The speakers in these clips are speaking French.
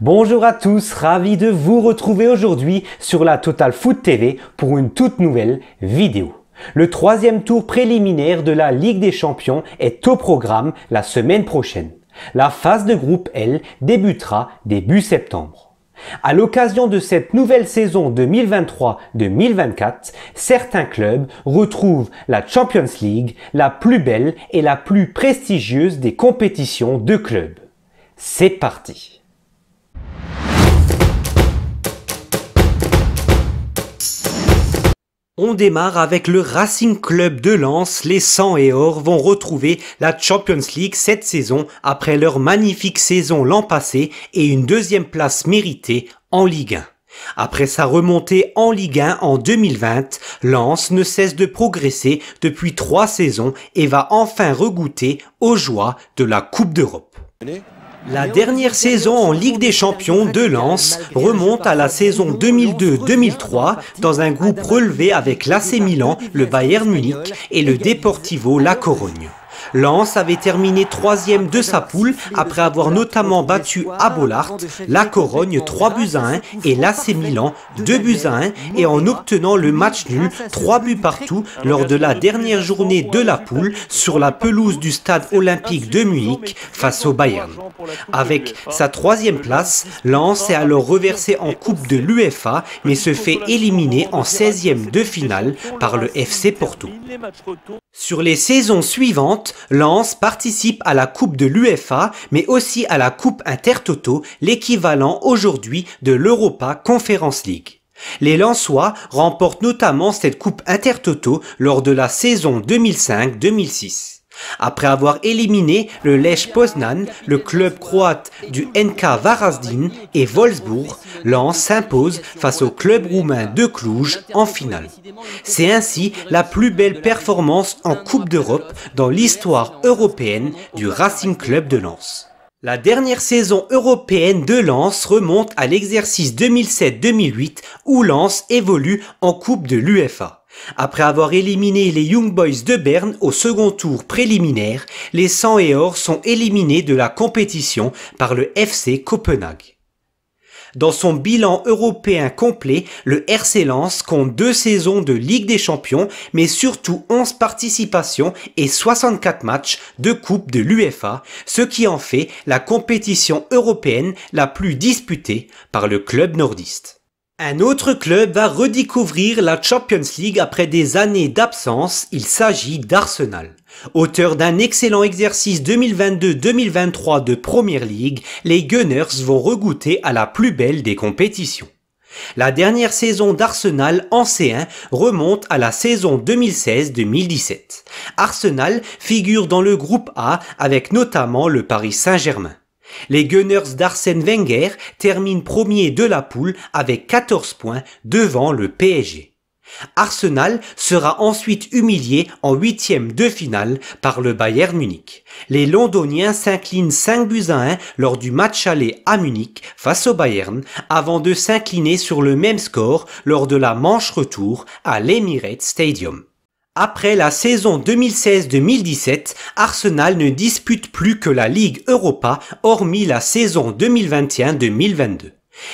Bonjour à tous, ravi de vous retrouver aujourd'hui sur la Total Foot TV pour une toute nouvelle vidéo. Le troisième tour préliminaire de la Ligue des Champions est au programme la semaine prochaine. La phase de groupe L débutera début septembre. À l'occasion de cette nouvelle saison 2023-2024, certains clubs retrouvent la Champions League, la plus belle et la plus prestigieuse des compétitions de clubs. C'est parti On démarre avec le Racing Club de Lens. Les 100 et or vont retrouver la Champions League cette saison après leur magnifique saison l'an passé et une deuxième place méritée en Ligue 1. Après sa remontée en Ligue 1 en 2020, Lens ne cesse de progresser depuis trois saisons et va enfin regoûter aux joies de la Coupe d'Europe. La dernière saison en Ligue des Champions de Lens remonte à la saison 2002-2003 dans un groupe relevé avec l'AC Milan, le Bayern Munich et le Deportivo La Corogne. Lens avait terminé troisième de sa poule après avoir notamment battu à Bollard, la Corogne 3 buts à 1 et l'AC Milan 2 buts à 1 et en obtenant le match nul 3 buts partout lors de la dernière journée de la poule sur la pelouse du stade olympique de Munich face au Bayern. Avec sa troisième place, Lens est alors reversé en Coupe de l'UFA mais se fait éliminer en 16e de finale par le FC Porto. Sur les saisons suivantes, Lens participe à la Coupe de l'UFA, mais aussi à la Coupe Intertoto, l'équivalent aujourd'hui de l'Europa Conference League. Les Lensois remportent notamment cette Coupe Intertoto lors de la saison 2005-2006. Après avoir éliminé le Lech Poznan, le club croate du NK Varazdin et Wolfsburg, Lens s'impose face au club roumain de Cluj en finale. C'est ainsi la plus belle performance en Coupe d'Europe dans l'histoire européenne du Racing Club de Lens. La dernière saison européenne de Lens remonte à l'exercice 2007-2008 où Lens évolue en Coupe de l'UFA. Après avoir éliminé les Young Boys de Berne au second tour préliminaire, les 100 et or sont éliminés de la compétition par le FC Copenhague. Dans son bilan européen complet, le RC Lens compte deux saisons de Ligue des Champions, mais surtout 11 participations et 64 matchs de Coupe de l'UFA, ce qui en fait la compétition européenne la plus disputée par le club nordiste. Un autre club va redécouvrir la Champions League après des années d'absence, il s'agit d'Arsenal. Auteur d'un excellent exercice 2022-2023 de Premier League, les Gunners vont regoûter à la plus belle des compétitions. La dernière saison d'Arsenal en C1 remonte à la saison 2016-2017. Arsenal figure dans le groupe A avec notamment le Paris Saint-Germain. Les Gunners d'Arsène Wenger terminent premier de la poule avec 14 points devant le PSG. Arsenal sera ensuite humilié en huitième de finale par le Bayern Munich. Les Londoniens s'inclinent 5 buts à 1 lors du match aller à Munich face au Bayern avant de s'incliner sur le même score lors de la manche retour à l'Emirates Stadium. Après la saison 2016-2017, Arsenal ne dispute plus que la Ligue Europa, hormis la saison 2021-2022.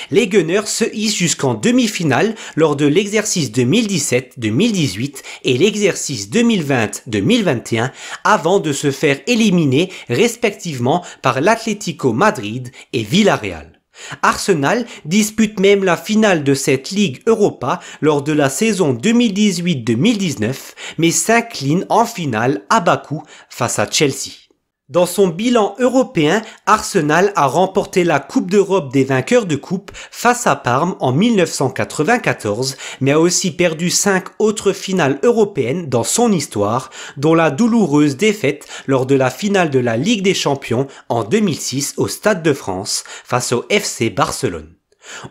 Les Gunners se hissent jusqu'en demi-finale lors de l'exercice 2017-2018 et l'exercice 2020-2021 avant de se faire éliminer respectivement par l'Atlético Madrid et Villarreal. Arsenal dispute même la finale de cette Ligue Europa lors de la saison 2018-2019, mais s'incline en finale à Bakou face à Chelsea. Dans son bilan européen, Arsenal a remporté la Coupe d'Europe des vainqueurs de coupe face à Parme en 1994, mais a aussi perdu cinq autres finales européennes dans son histoire, dont la douloureuse défaite lors de la finale de la Ligue des Champions en 2006 au Stade de France face au FC Barcelone.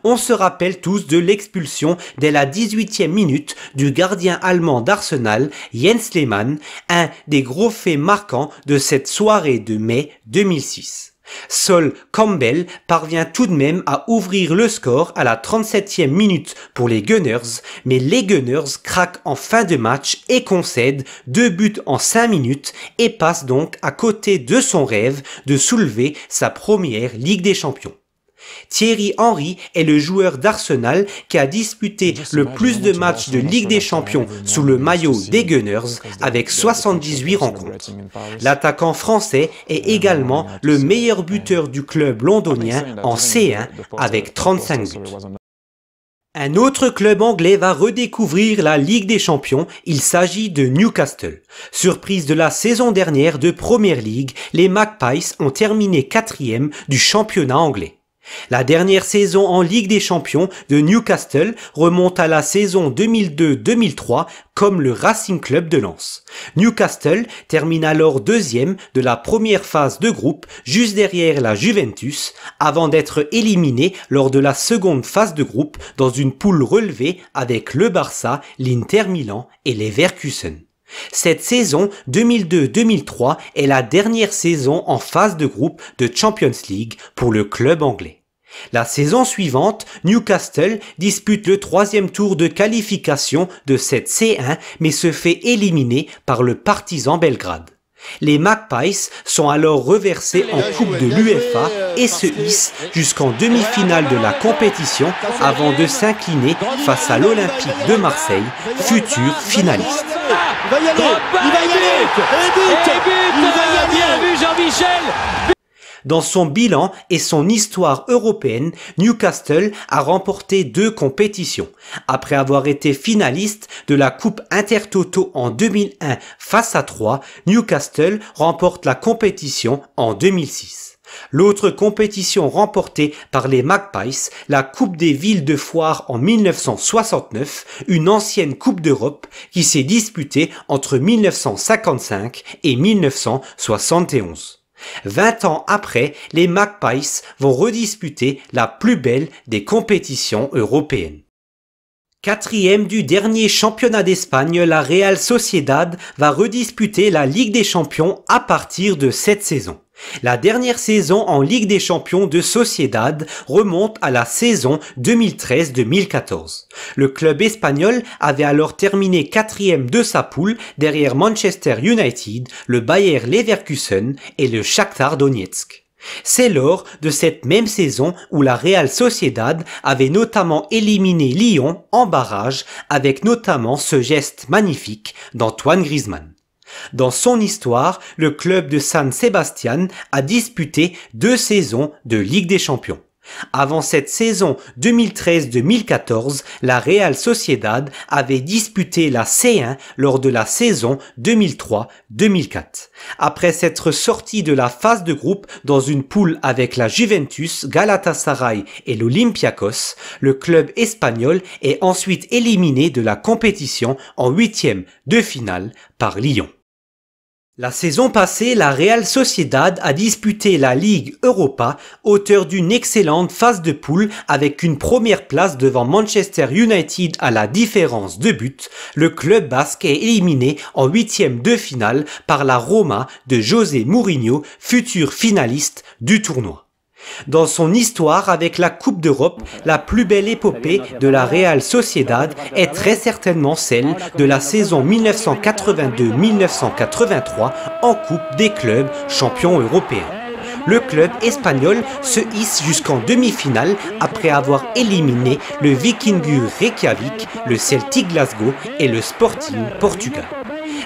On se rappelle tous de l'expulsion dès la 18e minute du gardien allemand d'Arsenal, Jens Lehmann, un des gros faits marquants de cette soirée de mai 2006. Sol Campbell parvient tout de même à ouvrir le score à la 37e minute pour les Gunners, mais les Gunners craquent en fin de match et concèdent deux buts en 5 minutes et passent donc à côté de son rêve de soulever sa première Ligue des Champions. Thierry Henry est le joueur d'Arsenal qui a disputé le plus de matchs de Ligue des Champions sous le maillot des Gunners avec 78 rencontres. L'attaquant français est également le meilleur buteur du club londonien ah, en C1 avec 35 buts. Un autre club anglais va redécouvrir la Ligue des Champions, il s'agit de Newcastle. Surprise de la saison dernière de Premier League, les Magpies ont terminé quatrième du championnat anglais. La dernière saison en Ligue des Champions de Newcastle remonte à la saison 2002-2003 comme le Racing Club de Lens. Newcastle termine alors deuxième de la première phase de groupe juste derrière la Juventus avant d'être éliminé lors de la seconde phase de groupe dans une poule relevée avec le Barça, l'Inter Milan et les Verkusen. Cette saison 2002-2003 est la dernière saison en phase de groupe de Champions League pour le club anglais. La saison suivante, Newcastle dispute le troisième tour de qualification de cette C1 mais se fait éliminer par le partisan Belgrade. Les Magpies sont alors reversés en Coupe de l'UFA et se hissent jusqu'en demi-finale de la compétition avant de s'incliner face à l'Olympique de Marseille, futur finaliste. Dans son bilan et son histoire européenne, Newcastle a remporté deux compétitions. Après avoir été finaliste de la Coupe Intertoto en 2001 face à 3, Newcastle remporte la compétition en 2006. L'autre compétition remportée par les Magpies, la Coupe des villes de foire en 1969, une ancienne Coupe d'Europe qui s'est disputée entre 1955 et 1971. 20 ans après, les Magpies vont redisputer la plus belle des compétitions européennes. Quatrième du dernier championnat d'Espagne, la Real Sociedad va redisputer la Ligue des Champions à partir de cette saison. La dernière saison en Ligue des Champions de Sociedad remonte à la saison 2013-2014. Le club espagnol avait alors terminé quatrième de sa poule derrière Manchester United, le Bayer Leverkusen et le Shakhtar Donetsk. C'est lors de cette même saison où la Real Sociedad avait notamment éliminé Lyon en barrage avec notamment ce geste magnifique d'Antoine Griezmann. Dans son histoire, le club de San Sebastian a disputé deux saisons de Ligue des Champions. Avant cette saison 2013-2014, la Real Sociedad avait disputé la C1 lors de la saison 2003-2004. Après s'être sorti de la phase de groupe dans une poule avec la Juventus, Galatasaray et l'Olympiakos, le club espagnol est ensuite éliminé de la compétition en huitième de finale par Lyon. La saison passée, la Real Sociedad a disputé la Ligue Europa, auteur d'une excellente phase de poule avec une première place devant Manchester United à la différence de but. Le club basque est éliminé en huitième de finale par la Roma de José Mourinho, futur finaliste du tournoi. Dans son histoire avec la Coupe d'Europe, la plus belle épopée de la Real Sociedad est très certainement celle de la saison 1982-1983 en Coupe des clubs champions européens. Le club espagnol se hisse jusqu'en demi-finale après avoir éliminé le Vikingur Reykjavik, le Celtic Glasgow et le Sporting Portugal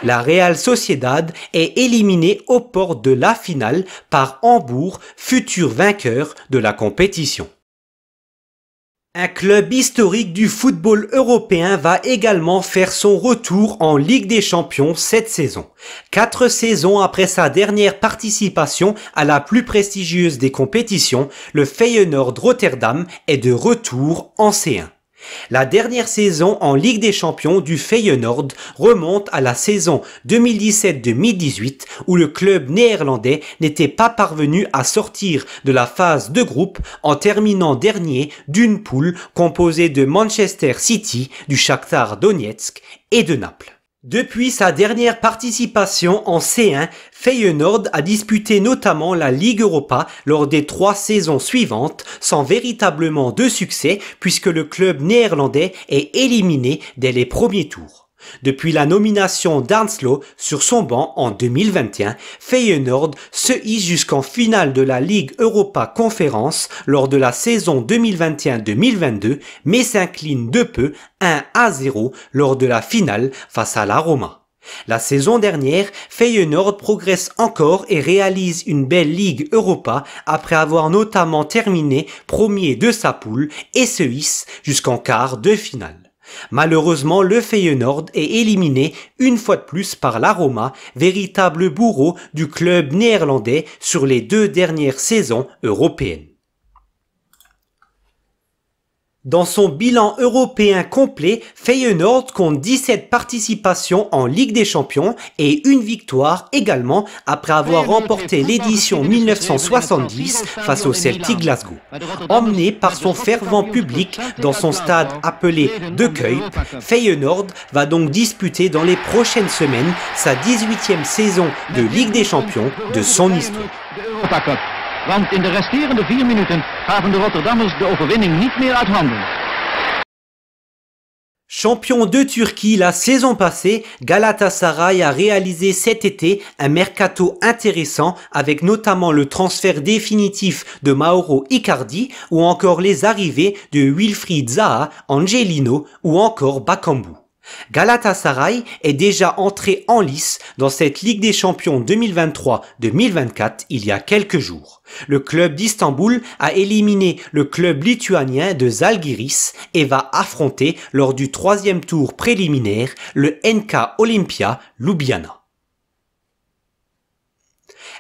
la Real Sociedad est éliminée au port de la finale par Hambourg, futur vainqueur de la compétition. Un club historique du football européen va également faire son retour en Ligue des Champions cette saison. Quatre saisons après sa dernière participation à la plus prestigieuse des compétitions, le Feyenoord Rotterdam est de retour en C1. La dernière saison en Ligue des Champions du Feyenoord remonte à la saison 2017-2018 où le club néerlandais n'était pas parvenu à sortir de la phase de groupe en terminant dernier d'une poule composée de Manchester City, du Shakhtar Donetsk et de Naples. Depuis sa dernière participation en C1, Feyenoord a disputé notamment la Ligue Europa lors des trois saisons suivantes sans véritablement de succès puisque le club néerlandais est éliminé dès les premiers tours. Depuis la nomination d'Arnslow sur son banc en 2021, Feyenoord se hisse jusqu'en finale de la Ligue Europa Conférence lors de la saison 2021-2022, mais s'incline de peu 1 à 0 lors de la finale face à la Roma. La saison dernière, Feyenoord progresse encore et réalise une belle Ligue Europa après avoir notamment terminé premier de sa poule et se hisse jusqu'en quart de finale. Malheureusement, le Feyenoord est éliminé une fois de plus par l'aroma véritable bourreau du club néerlandais sur les deux dernières saisons européennes. Dans son bilan européen complet, Feyenoord compte 17 participations en Ligue des Champions et une victoire également après avoir remporté l'édition 1970 face au Celtic Glasgow. Emmené par son fervent public dans son stade appelé De Kuip, Feyenoord va donc disputer dans les prochaines semaines sa 18e saison de Ligue des Champions de son histoire. Champion de Turquie la saison passée, Galatasaray a réalisé cet été un mercato intéressant avec notamment le transfert définitif de Mauro Icardi ou encore les arrivées de Wilfried Zaha, Angelino ou encore Bakambu. Galatasaray est déjà entré en lice dans cette Ligue des Champions 2023-2024 il y a quelques jours. Le club d'Istanbul a éliminé le club lituanien de Zalgiris et va affronter lors du troisième tour préliminaire le NK Olympia Ljubljana.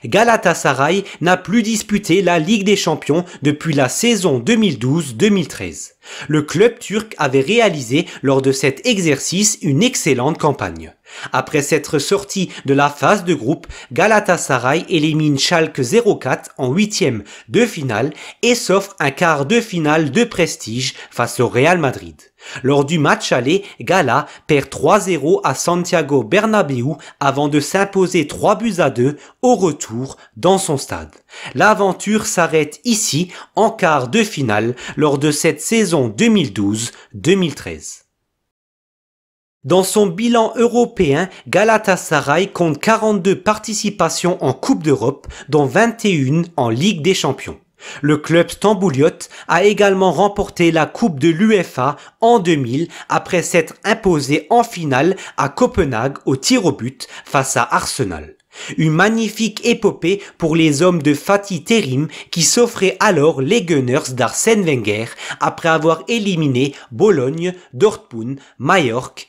Galatasaray n'a plus disputé la Ligue des Champions depuis la saison 2012-2013. Le club turc avait réalisé lors de cet exercice une excellente campagne. Après s'être sorti de la phase de groupe, Galatasaray élimine Schalke 04 en huitième de finale et s'offre un quart de finale de prestige face au Real Madrid. Lors du match aller, Gala perd 3-0 à Santiago Bernabéu avant de s'imposer 3 buts à 2 au retour dans son stade. L'aventure s'arrête ici en quart de finale lors de cette saison 2012-2013. Dans son bilan européen, Galatasaray compte 42 participations en Coupe d'Europe, dont 21 en Ligue des Champions. Le club stambouliote a également remporté la Coupe de l'UEFA en 2000 après s'être imposé en finale à Copenhague au tir au but face à Arsenal. Une magnifique épopée pour les hommes de Fatih Terim qui s'offraient alors les Gunners d'Arsène Wenger après avoir éliminé Bologne, Dortmund, Majorque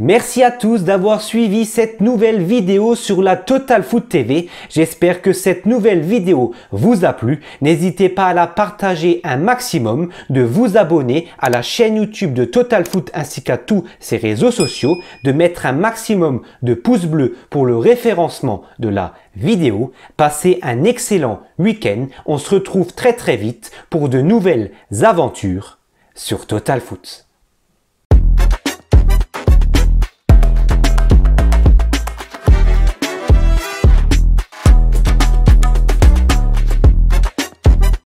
Merci à tous d'avoir suivi cette nouvelle vidéo sur la Total Foot TV. J'espère que cette nouvelle vidéo vous a plu. N'hésitez pas à la partager un maximum, de vous abonner à la chaîne YouTube de Total Foot ainsi qu'à tous ses réseaux sociaux, de mettre un maximum de pouces bleus pour le référencement de la vidéo. Passez un excellent week-end. On se retrouve très très vite pour de nouvelles aventures sur Total Foot.